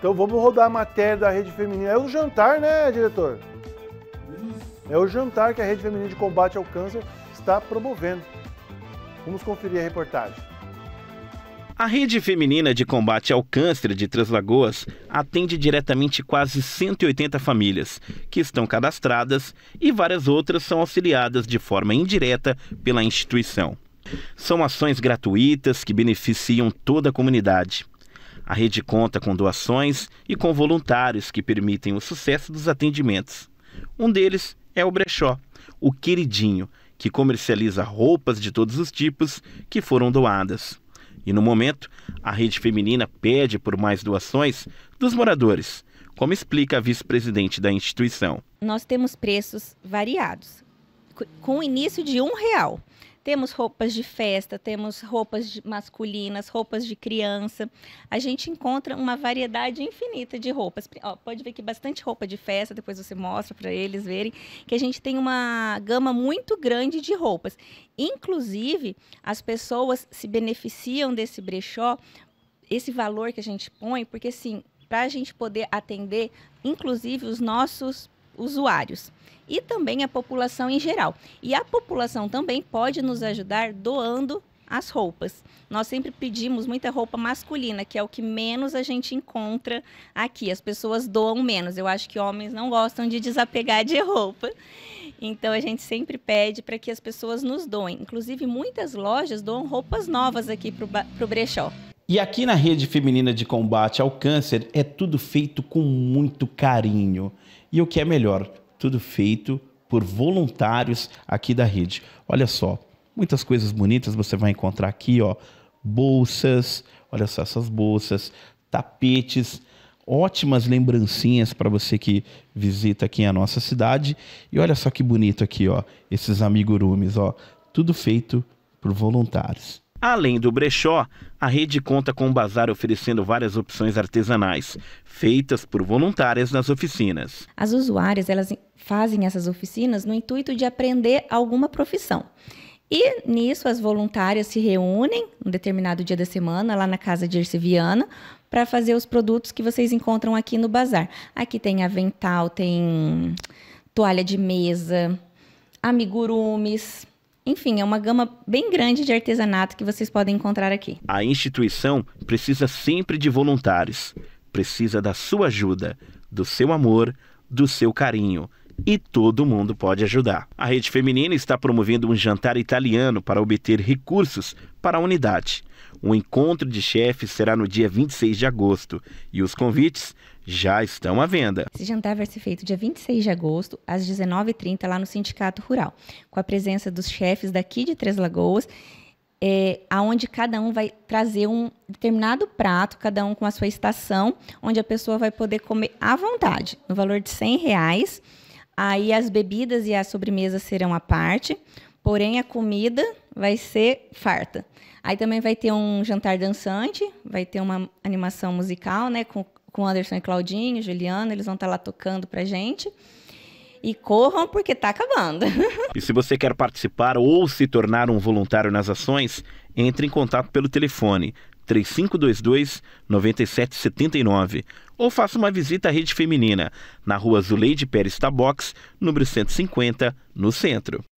Então vamos rodar a matéria da Rede Feminina. É o jantar, né, diretor? É o jantar que a Rede Feminina de Combate ao Câncer está promovendo. Vamos conferir a reportagem. A Rede Feminina de Combate ao Câncer de Três Lagoas atende diretamente quase 180 famílias que estão cadastradas e várias outras são auxiliadas de forma indireta pela instituição. São ações gratuitas que beneficiam toda a comunidade. A rede conta com doações e com voluntários que permitem o sucesso dos atendimentos. Um deles é o Brechó, o queridinho, que comercializa roupas de todos os tipos que foram doadas. E no momento, a rede feminina pede por mais doações dos moradores, como explica a vice-presidente da instituição. Nós temos preços variados, com o início de um real temos roupas de festa, temos roupas masculinas, roupas de criança. A gente encontra uma variedade infinita de roupas. Ó, pode ver que bastante roupa de festa, depois você mostra para eles verem que a gente tem uma gama muito grande de roupas. Inclusive, as pessoas se beneficiam desse brechó, esse valor que a gente põe, porque assim, para a gente poder atender, inclusive, os nossos usuários e também a população em geral. E a população também pode nos ajudar doando as roupas. Nós sempre pedimos muita roupa masculina, que é o que menos a gente encontra aqui. As pessoas doam menos. Eu acho que homens não gostam de desapegar de roupa. Então a gente sempre pede para que as pessoas nos doem. Inclusive, muitas lojas doam roupas novas aqui para o brechó. E aqui na Rede Feminina de Combate ao Câncer é tudo feito com muito carinho. E o que é melhor, tudo feito por voluntários aqui da rede. Olha só, muitas coisas bonitas você vai encontrar aqui, ó, bolsas, olha só essas bolsas, tapetes, ótimas lembrancinhas para você que visita aqui a nossa cidade. E olha só que bonito aqui, ó, esses amigurumes, ó, tudo feito por voluntários. Além do brechó, a rede conta com um bazar oferecendo várias opções artesanais, feitas por voluntárias nas oficinas. As usuárias elas fazem essas oficinas no intuito de aprender alguma profissão. E nisso as voluntárias se reúnem um determinado dia da semana lá na casa de Erciviana para fazer os produtos que vocês encontram aqui no bazar. Aqui tem avental, tem toalha de mesa, amigurumes. Enfim, é uma gama bem grande de artesanato que vocês podem encontrar aqui. A instituição precisa sempre de voluntários, precisa da sua ajuda, do seu amor, do seu carinho e todo mundo pode ajudar. A Rede Feminina está promovendo um jantar italiano para obter recursos para a unidade. O encontro de chefes será no dia 26 de agosto e os convites já estão à venda. Esse jantar vai ser feito dia 26 de agosto, às 19h30, lá no Sindicato Rural, com a presença dos chefes daqui de Três Lagoas, é, aonde cada um vai trazer um determinado prato, cada um com a sua estação, onde a pessoa vai poder comer à vontade, no valor de 100 reais. Aí as bebidas e a sobremesa serão à parte, porém a comida vai ser farta. Aí também vai ter um jantar dançante, vai ter uma animação musical, né, com com Anderson e Claudinho, Juliana, eles vão estar tá lá tocando pra gente. E corram porque tá acabando. e se você quer participar ou se tornar um voluntário nas ações, entre em contato pelo telefone 3522 9779 ou faça uma visita à rede feminina na rua Zuleide Pérez Tabox, número 150, no centro.